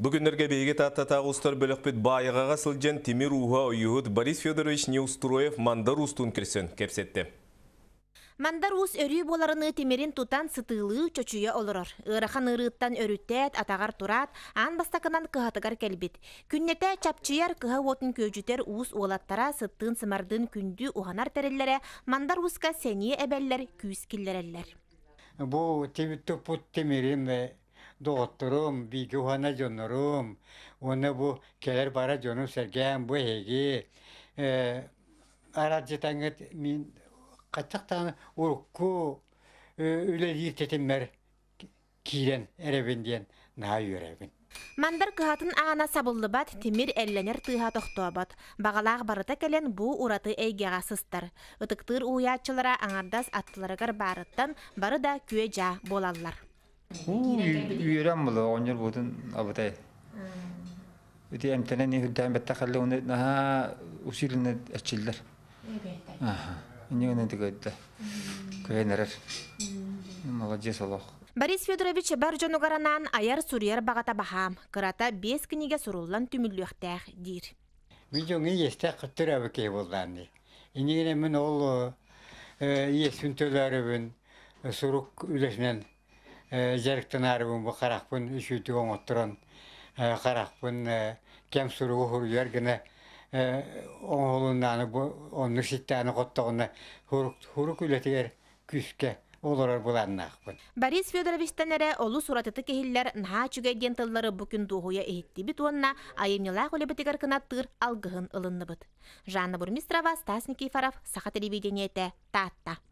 Бүгінерге бейге татта тағыстар бөлікпіт байығаға сылжен Тимир Уға ұйығыт Борис Федорович Неустроев мандар ұстын кірсен кепсетті. Мандар ус өрүй боларыны темерин тутан сытылы чочуя олорор. Ырахан ырыттан өрүттәт, атагар турат, ан бастақынан кыһатыгар келбит. Күннете чапчыяр кыһа отын көжүтер уус олаттара сыттын сымардын күндү уганар тереллере, мандар уска сәния әбәлләр күз киллерелләр. Бу тебитте доғоттурум, бигуһана дьоннорум, уонна бу келер бара дьонум сэргээн бу эги Араджитаңыт мин қаттақтан урукку үлелиир тетиммер киирен эребин диен наа үйребин. Мандар кыһатын аана бат тимир элленер тыыһа тохтообот. бағалақ барыта келен бу ураты эйгеға сыстар. Ытыктыыр уяатчылара аңардас аттыларыгар барыттан бары да күе жа болаллар үйрәм бұл оңыр бұдын абытай. Өте әмтәне не хүрдәм бәтті қарлы оны наға усиліні әтчілдер. Не оны дегі өтті. Көйен әрір. Молодец олық. Борис Федорович бар жонугаранан аяр сурьер бағата бахам. Кырата бес книге суруллан түміллюқтәқ дир. Видеоңы есті қыттыр әбікей болданды. Инегіне мін ол э, ес түнтөләрі э, сурук сұруқ жеріктен э, арыбын бұл қарақпын үшүйті оңоттырын қарақпын э, э, кем сұруғы хуруяр гіне оңолунаны онны ситтаны коттогуна хурук үлетигер күске олорор буланнаакпын борис федоровичтен олы олу суратыты кехиллер наха чүгейден тыллары бүкүн дуухуя эһиттибит уонна айымнилаах улебитигер кынаттыр тыр алгыһын ылынныбыт жанна бурмистрова стас никифоров саха телевидениете таатта